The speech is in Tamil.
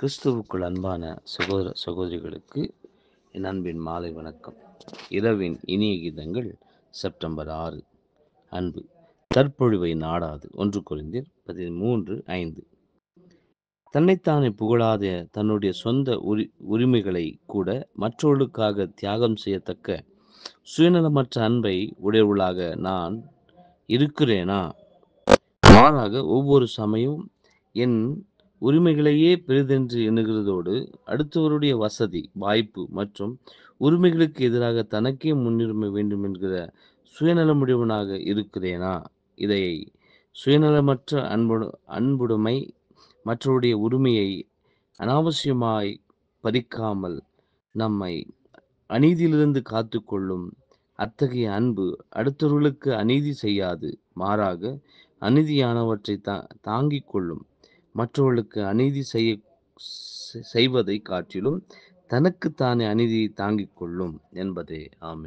கிறிஸ்துவுக்குள் அன்பான சகோதர சகோதரிகளுக்கு என் அன்பின் மாலை வணக்கம் இரவின் இனிய கீதங்கள் செப்டம்பர் ஆறு அன்பு தற்பொழிவை நாடாது ஒன்று குறைந்தீர் பதிமூன்று ஐந்து தன்னைத்தானே புகழாத தன்னுடைய சொந்த உரி உரிமைகளை கூட மற்றவர்களுக்காக தியாகம் செய்யத்தக்க சுயநலமற்ற அன்பை உடையவளாக நான் இருக்கிறேனா மாறாக ஒவ்வொரு சமயம் என் உரிமைகளையே பெரிதென்று எண்ணுகிறதோடு அடுத்தவருடைய வசதி வாய்ப்பு மற்றும் உரிமைகளுக்கு எதிராக தனக்கே முன்னுரிமை வேண்டும் என்கிற சுயநலமுடையவனாக இருக்கிறேனா இதை சுயநலமற்ற அன்பு அன்புடைமை மற்றவருடைய உரிமையை அனாவசியமாய் பறிக்காமல் நம்மை அநீதியிலிருந்து காத்து கொள்ளும் அத்தகைய அன்பு அடுத்தவர்களுக்கு அநீதி செய்யாது மாறாக அநீதியானவற்றை தா தாங்கிக் கொள்ளும் மற்றவர்களுக்கு அநீதி செய்ய செய்வதை காட்டிலும் தனக்குத்தானே அநீதியை தாங்கிக் கொள்ளும் என்பதே ஆமே